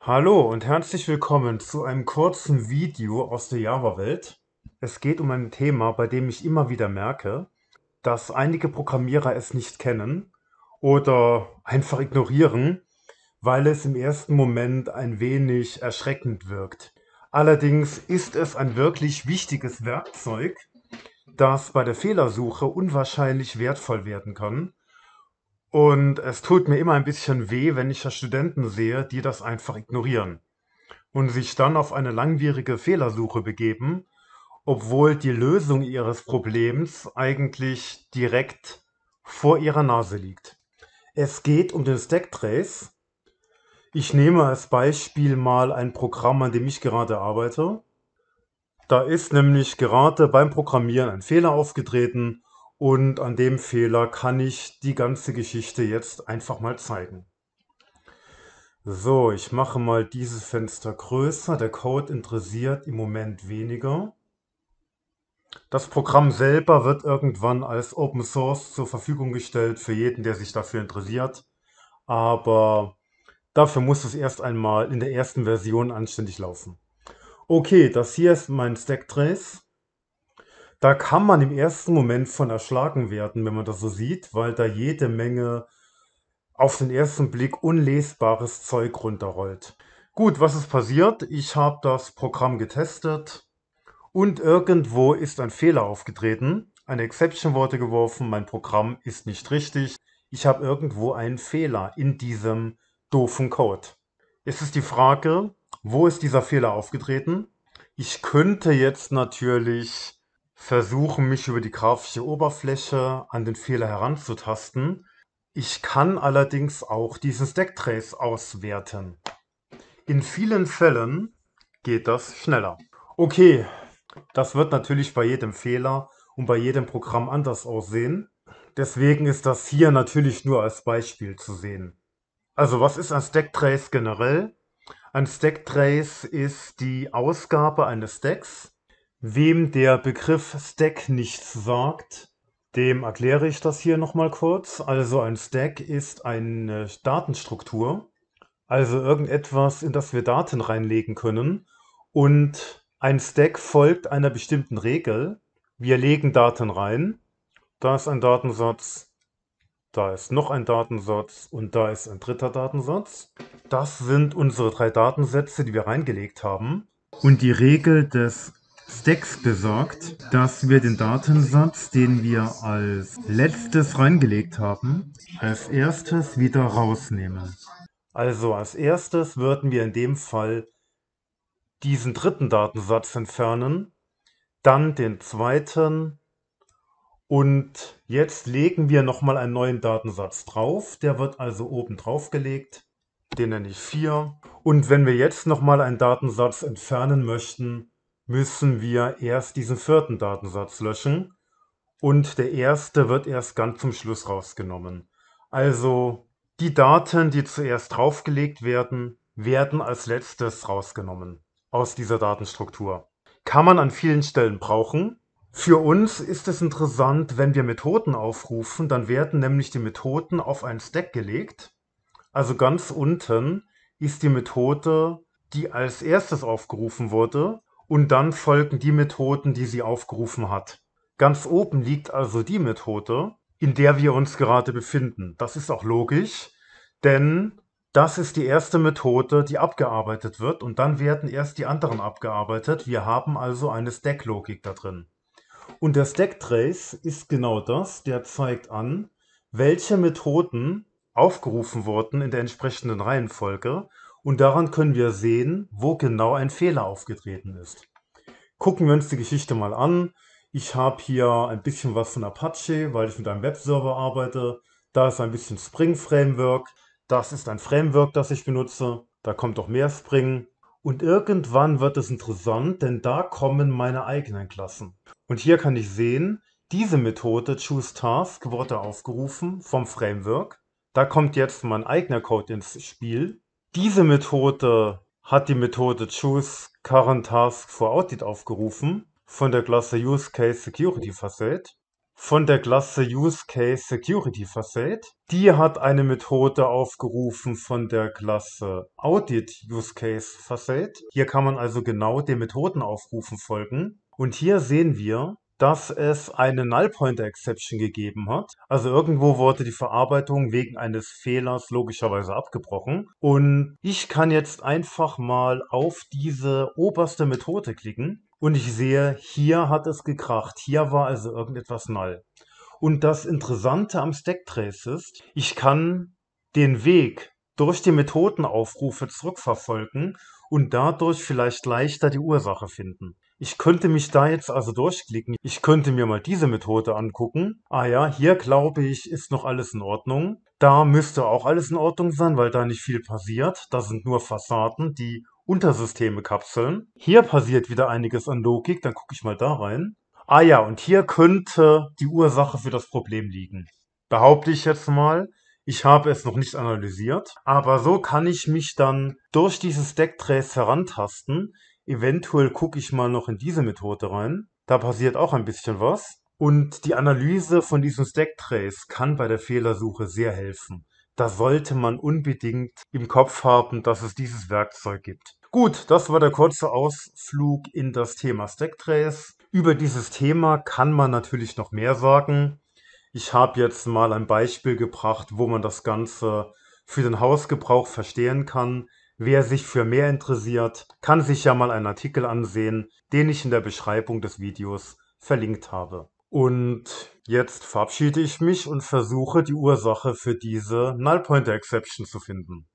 Hallo und herzlich willkommen zu einem kurzen Video aus der Java-Welt. Es geht um ein Thema, bei dem ich immer wieder merke, dass einige Programmierer es nicht kennen oder einfach ignorieren, weil es im ersten Moment ein wenig erschreckend wirkt. Allerdings ist es ein wirklich wichtiges Werkzeug, das bei der Fehlersuche unwahrscheinlich wertvoll werden kann und es tut mir immer ein bisschen weh, wenn ich da Studenten sehe, die das einfach ignorieren und sich dann auf eine langwierige Fehlersuche begeben, obwohl die Lösung ihres Problems eigentlich direkt vor ihrer Nase liegt. Es geht um den Stack Trace. Ich nehme als Beispiel mal ein Programm, an dem ich gerade arbeite. Da ist nämlich gerade beim Programmieren ein Fehler aufgetreten und an dem Fehler kann ich die ganze Geschichte jetzt einfach mal zeigen. So, ich mache mal dieses Fenster größer. Der Code interessiert im Moment weniger. Das Programm selber wird irgendwann als Open Source zur Verfügung gestellt für jeden, der sich dafür interessiert. Aber dafür muss es erst einmal in der ersten Version anständig laufen. Okay, das hier ist mein Stack Trace. Da kann man im ersten Moment von erschlagen werden, wenn man das so sieht, weil da jede Menge auf den ersten Blick unlesbares Zeug runterrollt. Gut, was ist passiert? Ich habe das Programm getestet und irgendwo ist ein Fehler aufgetreten. Eine Exception wurde geworfen, mein Programm ist nicht richtig. Ich habe irgendwo einen Fehler in diesem doofen Code. Es ist die Frage, wo ist dieser Fehler aufgetreten? Ich könnte jetzt natürlich versuchen, mich über die grafische Oberfläche an den Fehler heranzutasten. Ich kann allerdings auch diesen Stacktrace auswerten. In vielen Fällen geht das schneller. Okay, das wird natürlich bei jedem Fehler und bei jedem Programm anders aussehen. Deswegen ist das hier natürlich nur als Beispiel zu sehen. Also was ist ein Stacktrace generell? Ein Stacktrace ist die Ausgabe eines Stacks Wem der Begriff Stack nichts sagt, dem erkläre ich das hier nochmal kurz. Also ein Stack ist eine Datenstruktur, also irgendetwas, in das wir Daten reinlegen können. Und ein Stack folgt einer bestimmten Regel. Wir legen Daten rein. Da ist ein Datensatz, da ist noch ein Datensatz und da ist ein dritter Datensatz. Das sind unsere drei Datensätze, die wir reingelegt haben. Und die Regel des Stacks besagt, dass wir den Datensatz, den wir als letztes reingelegt haben, als erstes wieder rausnehmen. Also als erstes würden wir in dem Fall diesen dritten Datensatz entfernen, dann den zweiten und jetzt legen wir nochmal einen neuen Datensatz drauf. Der wird also oben drauf gelegt, den nenne ich 4. Und wenn wir jetzt nochmal einen Datensatz entfernen möchten, müssen wir erst diesen vierten Datensatz löschen und der erste wird erst ganz zum Schluss rausgenommen. Also die Daten, die zuerst draufgelegt werden, werden als letztes rausgenommen aus dieser Datenstruktur. Kann man an vielen Stellen brauchen. Für uns ist es interessant, wenn wir Methoden aufrufen, dann werden nämlich die Methoden auf einen Stack gelegt. Also ganz unten ist die Methode, die als erstes aufgerufen wurde, und dann folgen die Methoden, die sie aufgerufen hat. Ganz oben liegt also die Methode, in der wir uns gerade befinden. Das ist auch logisch, denn das ist die erste Methode, die abgearbeitet wird und dann werden erst die anderen abgearbeitet. Wir haben also eine Stack-Logik da drin. Und der Stack Trace ist genau das, der zeigt an, welche Methoden aufgerufen wurden in der entsprechenden Reihenfolge und daran können wir sehen, wo genau ein Fehler aufgetreten ist. Gucken wir uns die Geschichte mal an. Ich habe hier ein bisschen was von Apache, weil ich mit einem Webserver arbeite. Da ist ein bisschen Spring Framework. Das ist ein Framework, das ich benutze. Da kommt auch mehr Spring. Und irgendwann wird es interessant, denn da kommen meine eigenen Klassen. Und hier kann ich sehen, diese Methode ChooseTask wurde aufgerufen vom Framework. Da kommt jetzt mein eigener Code ins Spiel. Diese Methode hat die Methode Choose Current Task for Audit aufgerufen von der Klasse Use Case Security Facet. Von der Klasse Use Case Security Facet. Die hat eine Methode aufgerufen von der Klasse Audit Use Case Facet. Hier kann man also genau den Methoden aufrufen folgen. Und hier sehen wir, dass es eine Null Pointer Exception gegeben hat. Also irgendwo wurde die Verarbeitung wegen eines Fehlers logischerweise abgebrochen. Und ich kann jetzt einfach mal auf diese oberste Methode klicken und ich sehe, hier hat es gekracht. Hier war also irgendetwas null. Und das Interessante am Stacktrace ist, ich kann den Weg durch die Methodenaufrufe zurückverfolgen und dadurch vielleicht leichter die Ursache finden. Ich könnte mich da jetzt also durchklicken. Ich könnte mir mal diese Methode angucken. Ah ja, hier glaube ich, ist noch alles in Ordnung. Da müsste auch alles in Ordnung sein, weil da nicht viel passiert. Da sind nur Fassaden, die Untersysteme kapseln. Hier passiert wieder einiges an Logik, dann gucke ich mal da rein. Ah ja, und hier könnte die Ursache für das Problem liegen. Behaupte ich jetzt mal. Ich habe es noch nicht analysiert, aber so kann ich mich dann durch dieses Decktrace herantasten. Eventuell gucke ich mal noch in diese Methode rein. Da passiert auch ein bisschen was. Und die Analyse von diesen Stacktrays kann bei der Fehlersuche sehr helfen. Da sollte man unbedingt im Kopf haben, dass es dieses Werkzeug gibt. Gut, das war der kurze Ausflug in das Thema Stacktrays. Über dieses Thema kann man natürlich noch mehr sagen. Ich habe jetzt mal ein Beispiel gebracht, wo man das Ganze für den Hausgebrauch verstehen kann. Wer sich für mehr interessiert, kann sich ja mal einen Artikel ansehen, den ich in der Beschreibung des Videos verlinkt habe. Und jetzt verabschiede ich mich und versuche die Ursache für diese Null Pointer Exception zu finden.